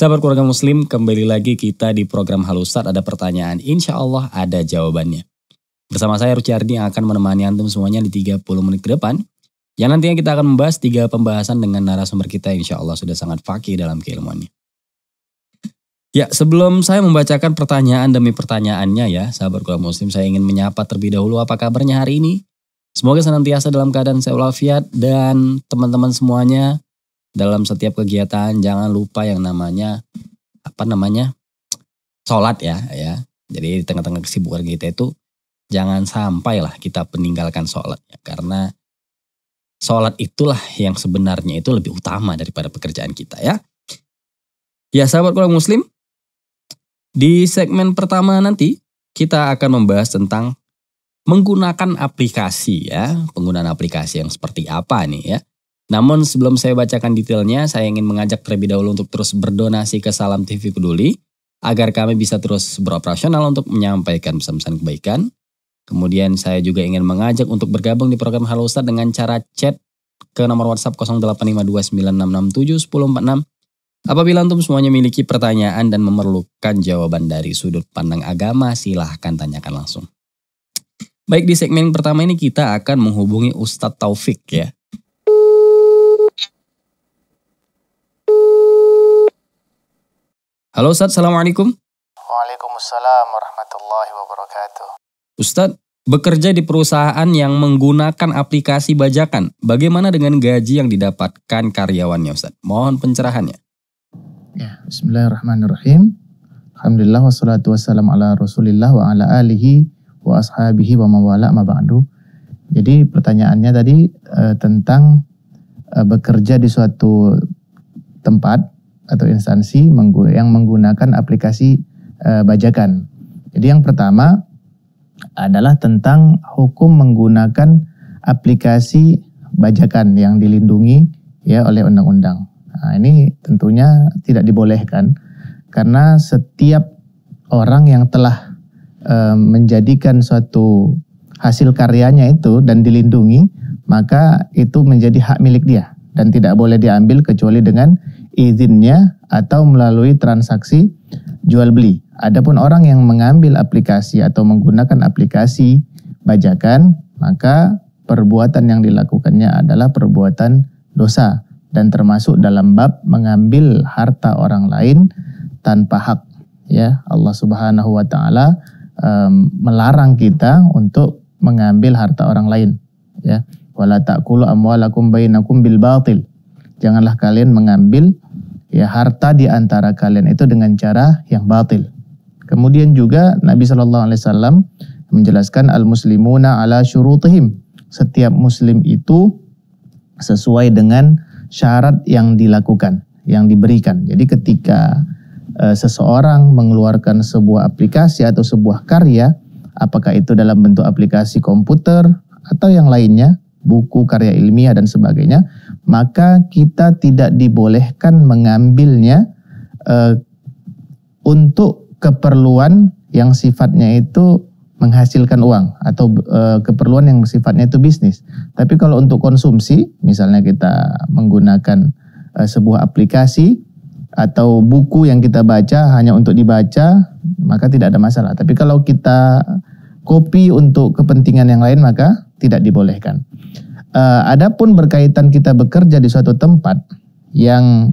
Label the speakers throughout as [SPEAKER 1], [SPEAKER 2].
[SPEAKER 1] Sahabat keluarga muslim, kembali lagi kita di program Halusat ada pertanyaan, insya Allah ada jawabannya. Bersama saya Ardi yang akan menemani Antum semuanya di 30 menit ke depan. Yang nantinya kita akan membahas tiga pembahasan dengan narasumber kita insya Allah sudah sangat fakih dalam keilmuannya. Ya, sebelum saya membacakan pertanyaan demi pertanyaannya ya, sahabat keluarga muslim, saya ingin menyapa terlebih dahulu apa kabarnya hari ini? Semoga senantiasa dalam keadaan sehat walafiat dan teman-teman semuanya dalam setiap kegiatan jangan lupa yang namanya apa namanya sholat ya ya jadi di tengah-tengah kesibukan kita itu jangan sampai lah kita meninggalkan sholat ya karena sholat itulah yang sebenarnya itu lebih utama daripada pekerjaan kita ya ya sahabat kurang muslim di segmen pertama nanti kita akan membahas tentang menggunakan aplikasi ya penggunaan aplikasi yang seperti apa nih ya namun sebelum saya bacakan detailnya, saya ingin mengajak terlebih dahulu untuk terus berdonasi ke Salam TV Peduli, agar kami bisa terus beroperasional untuk menyampaikan pesan-pesan kebaikan. Kemudian saya juga ingin mengajak untuk bergabung di program Halo Ustadz dengan cara chat ke nomor WhatsApp 085296671046. Apabila antum semuanya memiliki pertanyaan dan memerlukan jawaban dari sudut pandang agama, silahkan tanyakan langsung. Baik di segmen pertama ini kita akan menghubungi Ustadz Taufik ya. Halo Ustaz, Assalamualaikum.
[SPEAKER 2] Waalaikumsalam warahmatullahi wabarakatuh.
[SPEAKER 1] Ustaz, bekerja di perusahaan yang menggunakan aplikasi bajakan, bagaimana dengan gaji yang didapatkan karyawannya Ustaz? Mohon pencerahannya.
[SPEAKER 2] Ya, bismillahirrahmanirrahim. Alhamdulillah wassalatu wassalamu ala rasulillah wa ala alihi wa ashabihi wa mawala ma ba'du. Jadi pertanyaannya tadi e, tentang e, bekerja di suatu tempat atau instansi yang menggunakan aplikasi eh, bajakan. Jadi yang pertama adalah tentang hukum menggunakan aplikasi bajakan yang dilindungi ya oleh undang-undang. Nah, ini tentunya tidak dibolehkan karena setiap orang yang telah eh, menjadikan suatu hasil karyanya itu dan dilindungi, maka itu menjadi hak milik dia dan tidak boleh diambil kecuali dengan izinnya atau melalui transaksi jual beli. Adapun orang yang mengambil aplikasi atau menggunakan aplikasi bajakan, maka perbuatan yang dilakukannya adalah perbuatan dosa dan termasuk dalam bab mengambil harta orang lain tanpa hak. Ya, Allah Subhanahu wa taala um, melarang kita untuk mengambil harta orang lain, ya wala ta'kulu amwalakum bainakum bil batil. Janganlah kalian mengambil ya harta di antara kalian itu dengan cara yang batil. Kemudian juga Nabi Shallallahu alaihi wasallam menjelaskan al muslimuna ala syurutihim. Setiap muslim itu sesuai dengan syarat yang dilakukan, yang diberikan. Jadi ketika e, seseorang mengeluarkan sebuah aplikasi atau sebuah karya, apakah itu dalam bentuk aplikasi komputer atau yang lainnya, buku karya ilmiah dan sebagainya, maka kita tidak dibolehkan mengambilnya eh, untuk keperluan yang sifatnya itu menghasilkan uang atau e, keperluan yang sifatnya itu bisnis. Tapi kalau untuk konsumsi, misalnya kita menggunakan e, sebuah aplikasi atau buku yang kita baca hanya untuk dibaca, maka tidak ada masalah. Tapi kalau kita copy untuk kepentingan yang lain, maka tidak dibolehkan. Eh, adapun berkaitan kita bekerja di suatu tempat yang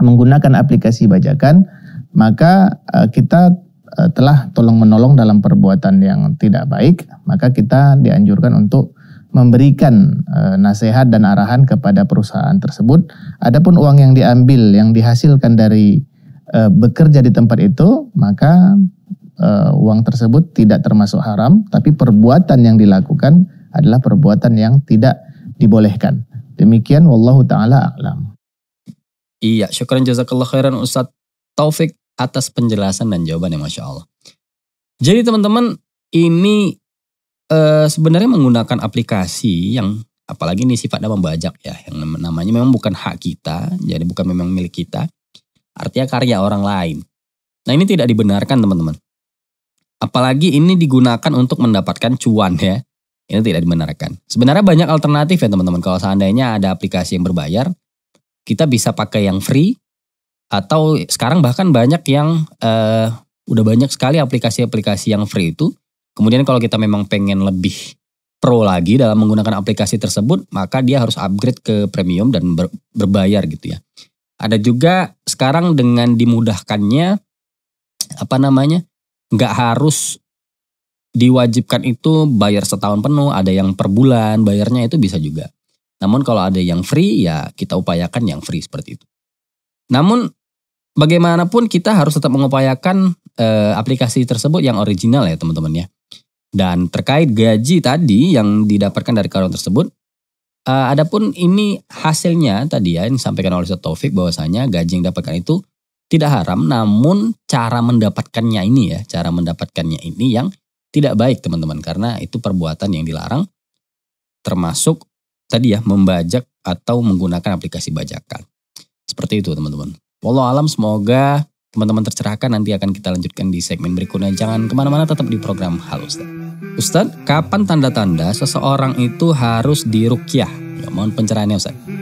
[SPEAKER 2] menggunakan aplikasi bajakan, maka eh, kita eh, telah tolong menolong dalam perbuatan yang tidak baik, maka kita dianjurkan untuk memberikan nasihat dan arahan kepada perusahaan tersebut. Adapun uang yang diambil, yang dihasilkan dari bekerja di tempat itu, maka uh, uang tersebut tidak termasuk haram, tapi perbuatan yang dilakukan adalah perbuatan yang tidak dibolehkan. Demikian wallahu taala alam.
[SPEAKER 1] Iya, syukuran jazakallah khairan Ustaz Taufik atas penjelasan dan jawabannya Masya Allah. Jadi teman-teman ini e, sebenarnya menggunakan aplikasi yang apalagi ini sifatnya membajak ya yang namanya memang bukan hak kita jadi bukan memang milik kita artinya karya orang lain. Nah ini tidak dibenarkan teman-teman. Apalagi ini digunakan untuk mendapatkan cuan ya. Ini tidak dibenarkan. Sebenarnya banyak alternatif ya teman-teman. Kalau seandainya ada aplikasi yang berbayar, kita bisa pakai yang free. Atau sekarang bahkan banyak yang, uh, udah banyak sekali aplikasi-aplikasi yang free itu. Kemudian kalau kita memang pengen lebih pro lagi dalam menggunakan aplikasi tersebut, maka dia harus upgrade ke premium dan ber, berbayar gitu ya. Ada juga sekarang dengan dimudahkannya apa namanya nggak harus diwajibkan itu bayar setahun penuh, ada yang per bulan bayarnya itu bisa juga. Namun kalau ada yang free ya kita upayakan yang free seperti itu. Namun bagaimanapun kita harus tetap mengupayakan e, aplikasi tersebut yang original ya teman-teman ya. Dan terkait gaji tadi yang didapatkan dari karyawan tersebut, e, adapun ini hasilnya tadi ya yang disampaikan oleh Taufik bahwasanya gaji yang didapatkan itu tidak haram namun cara mendapatkannya ini ya cara mendapatkannya ini yang tidak baik teman-teman karena itu perbuatan yang dilarang termasuk tadi ya membajak atau menggunakan aplikasi bajakan seperti itu teman-teman Walau alam semoga teman-teman tercerahkan nanti akan kita lanjutkan di segmen berikutnya jangan kemana-mana tetap di program halus Ustadz, kapan tanda-tanda seseorang itu harus dirukyah? Ya, mohon pencerahannya Ustaz